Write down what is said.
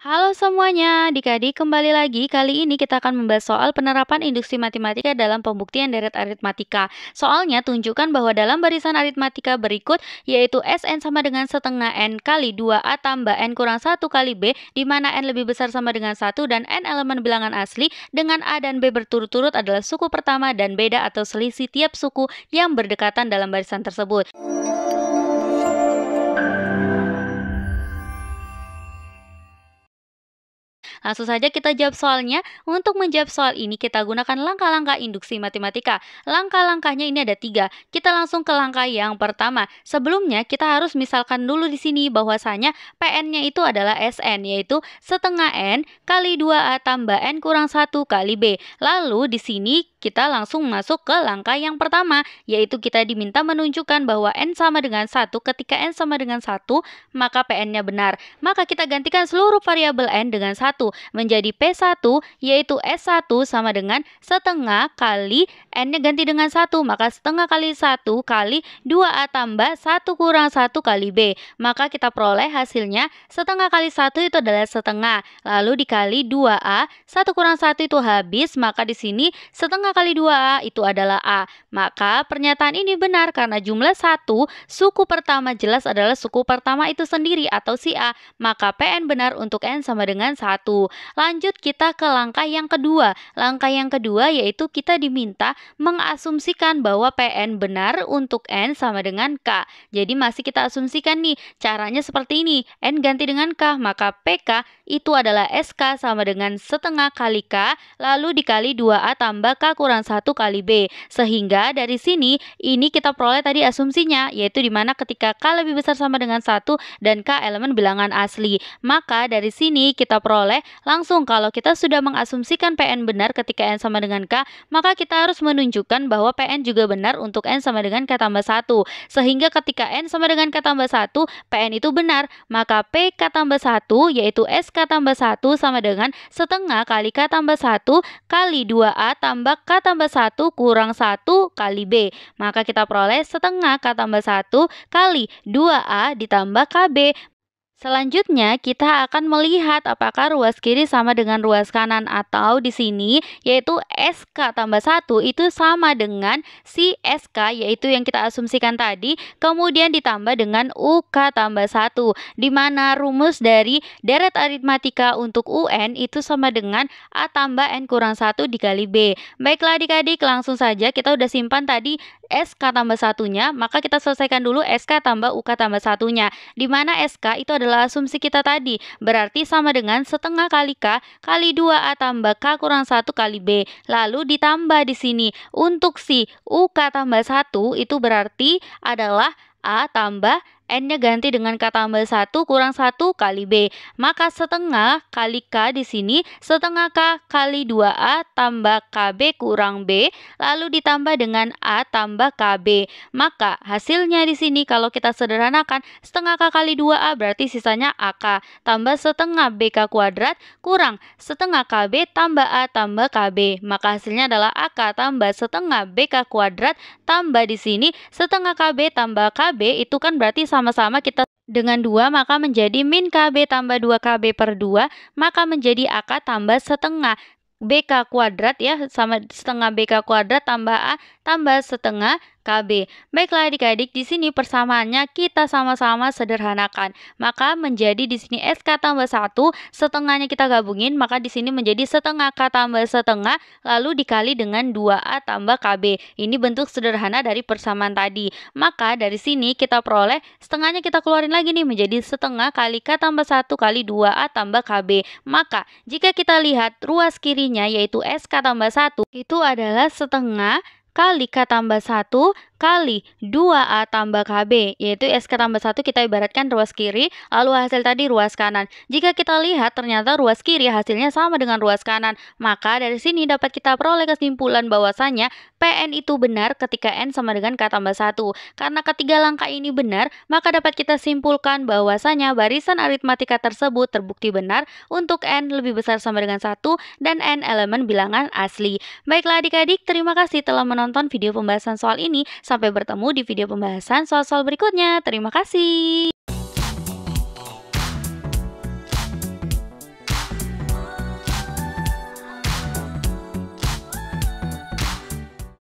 Halo semuanya, Dikadi kembali lagi. Kali ini kita akan membahas soal penerapan induksi matematika dalam pembuktian deret aritmatika. Soalnya tunjukkan bahwa dalam barisan aritmatika berikut yaitu Sn sama dengan setengah N kali 2A tambah N kurang 1 kali B di mana N lebih besar sama dengan 1 dan N elemen bilangan asli dengan A dan B berturut-turut adalah suku pertama dan beda atau selisih tiap suku yang berdekatan dalam barisan tersebut. Langsung saja kita jawab soalnya. Untuk menjawab soal ini kita gunakan langkah-langkah induksi matematika. Langkah-langkahnya ini ada tiga. Kita langsung ke langkah yang pertama. Sebelumnya kita harus misalkan dulu di sini bahwasanya PN-nya itu adalah SN yaitu setengah N kali 2A tambah N kurang 1 kali B. Lalu di sini kita langsung masuk ke langkah yang pertama, yaitu kita diminta menunjukkan bahwa N sama dengan 1. Ketika N sama dengan 1, maka PN-nya benar. Maka kita gantikan seluruh variabel N dengan 1 menjadi P1, yaitu S1 sama dengan setengah kali N-nya ganti dengan 1, maka setengah kali 1 kali 2A tambah 1 kurang 1 kali B. Maka kita peroleh hasilnya setengah kali 1 itu adalah setengah, lalu dikali 2A, 1 kurang 1 itu habis, maka di sini setengah 5 kali 2 itu adalah A. Maka pernyataan ini benar karena jumlah 1 suku pertama jelas adalah suku pertama itu sendiri atau si A. Maka PN benar untuk N sama dengan 1. Lanjut kita ke langkah yang kedua. Langkah yang kedua yaitu kita diminta mengasumsikan bahwa PN benar untuk N sama dengan K. Jadi masih kita asumsikan nih caranya seperti ini. N ganti dengan K maka PK itu adalah SK sama dengan setengah kali K lalu dikali 2A tambah K kurang 1 kali B. Sehingga dari sini ini kita peroleh tadi asumsinya yaitu dimana ketika K lebih besar sama dengan 1 dan K elemen bilangan asli. Maka dari sini kita peroleh langsung kalau kita sudah mengasumsikan PN benar ketika N sama dengan K maka kita harus menunjukkan bahwa PN juga benar untuk N sama dengan K tambah 1. Sehingga ketika N sama dengan K tambah 1 PN itu benar maka P K tambah 1 yaitu S K tambah 1 sama dengan setengah kali K tambah 1 kali 2A tambah K K tambah 1 kurang 1 kali B. Maka kita peroleh setengah K tambah 1 kali 2A ditambah KB. Selanjutnya, kita akan melihat apakah ruas kiri sama dengan ruas kanan atau di sini yaitu SK tambah 1 itu sama dengan si SK yaitu yang kita asumsikan tadi kemudian ditambah dengan UK tambah 1 di mana rumus dari deret aritmatika untuk UN itu sama dengan A tambah N kurang 1 dikali B. Baiklah adik-adik langsung saja kita udah simpan tadi SK tambah satunya maka kita selesaikan dulu SK tambah UK tambah satunya di mana SK itu adalah adalah asumsi kita tadi, berarti sama dengan setengah kali K kali 2A tambah K kurang 1 kali B. Lalu ditambah di sini. Untuk si UK tambah 1 itu berarti adalah A tambah N-nya ganti dengan K tambah 1 kurang satu kali B. Maka setengah kali K di sini setengah K kali 2A tambah KB kurang B lalu ditambah dengan A tambah KB. Maka hasilnya di sini kalau kita sederhanakan setengah K kali 2A berarti sisanya AK tambah setengah BK kuadrat kurang setengah KB tambah A tambah KB. Maka hasilnya adalah AK tambah setengah BK kuadrat tambah di sini setengah KB tambah KB itu kan berarti sama sama-sama kita dengan 2 maka menjadi min KB tambah 2KB per 2 maka menjadi AK tambah setengah BK kuadrat ya sama setengah BK kuadrat tambah A tambah setengah KB. Baiklah adik-adik, di sini persamaannya kita sama-sama sederhanakan. Maka menjadi di sini SK tambah 1, setengahnya kita gabungin, maka di sini menjadi setengah K tambah setengah, lalu dikali dengan 2A tambah KB. Ini bentuk sederhana dari persamaan tadi. Maka dari sini kita peroleh setengahnya kita keluarin lagi nih menjadi setengah kali K tambah 1 kali 2A tambah KB. Maka jika kita lihat ruas kirinya yaitu SK tambah 1 itu adalah setengah kali K tambah 1 kali 2A tambah KB, yaitu SK tambah 1 kita ibaratkan ruas kiri, lalu hasil tadi ruas kanan. Jika kita lihat, ternyata ruas kiri hasilnya sama dengan ruas kanan. Maka dari sini dapat kita peroleh kesimpulan bahwasannya PN itu benar ketika N sama dengan K tambah 1. Karena ketiga langkah ini benar, maka dapat kita simpulkan bahwasannya barisan aritmatika tersebut terbukti benar untuk N lebih besar sama dengan 1 dan N elemen bilangan asli. Baiklah adik-adik, terima kasih telah menonton menonton video pembahasan soal ini. Sampai bertemu di video pembahasan soal-soal berikutnya. Terima kasih.